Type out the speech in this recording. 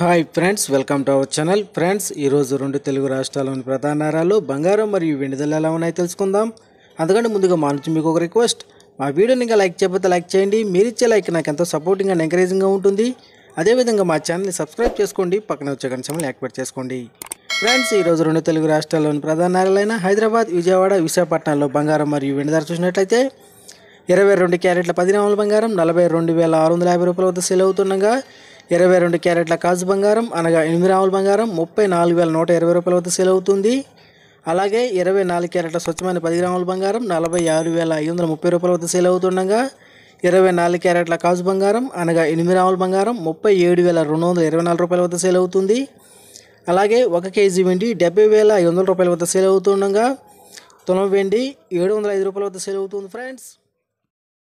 hi friends welcome to our channel friends ఈరోజు రెండు తెలుగు రాష్ట్రాల్లోని ప్రధాన నగరాలు బంగారం మరియు వెండిదల ఎలా ఉన్నాయో తెలుసుకుందాం అందుకంటే ముందుగా మా నుంచి మీకు ఒక రిక్వెస్ట్ మా వీడియోని ఇంకా లైక్ చేయబోతే లైక్ చేయండి మీరు ఇచ్చే లైక్ నాకు ఎంతో సపోర్టింగ్ అండ్ ఎంకరేజింగ్గా ఉంటుంది అదేవిధంగా మా ఛానల్ని సబ్స్క్రైబ్ చేసుకోండి పక్కన వచ్చే గంటమని యాక్టివేట్ చేసుకోండి ఫ్రెండ్స్ ఈరోజు రెండు తెలుగు రాష్ట్రాల్లోని ప్రధాన నగరాలైన హైదరాబాద్ విజయవాడ విశాఖపట్నంలో బంగారం మరియు వెండిదల చూసినట్లయితే ఇరవై రెండు క్యారెట్ల పది గ్రాముల బంగారం నలభై రెండు వేల ఆరు వందల యాభై రూపాయల వద్ద సెల్ అవుతుండగా ఇరవై రెండు క్యారెట్ల కాజు బంగారం అనగా ఎనిమిది రాముల బంగారం ముప్పై నాలుగు వేల నూట ఇరవై రూపాయల వద్ద సేల్ అవుతుంది అలాగే ఇరవై నాలుగు క్యారెట్ల స్వచ్ఛమైన పది గ్రాముల బంగారం నలభై ఆరు వేల ఐదు వందల ముప్పై రూపాయల వద్ద సేల్ అవుతుండగా ఇరవై నాలుగు క్యారెట్ల కాజు బంగారం అనగా ఎనిమిది రాముల బంగారం ముప్పై ఏడు వేల రెండు వందల ఇరవై నాలుగు రూపాయల వద్ద సేల్ అవుతుంది అలాగే ఒక కేజీ వెండి డెబ్బై వేల ఐదు వందల రూపాయల వద్ద సేల్ అవుతుండగా తులం వెండి ఏడు వందల ఐదు రూపాయల వద్ద సేల్ అవుతుంది ఫ్రెండ్స్